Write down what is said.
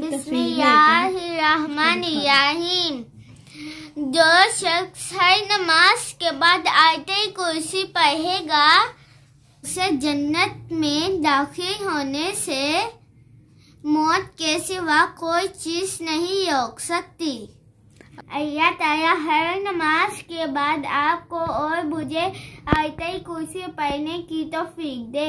बिस्मिल्लाहिर्रहमानिर्रहीम अच्छा। जो शख्स हर नमाज के बाद आयते कुर्सी पढ़ेगा उसे जन्नत में दाखिल होने से मौत के सिवा कोई चीज़ नहीं रोक सकती अल्लाह ताला हर नमाज के बाद आपको और मुझे आयत कुर्सी पढ़ने की तोफीक दे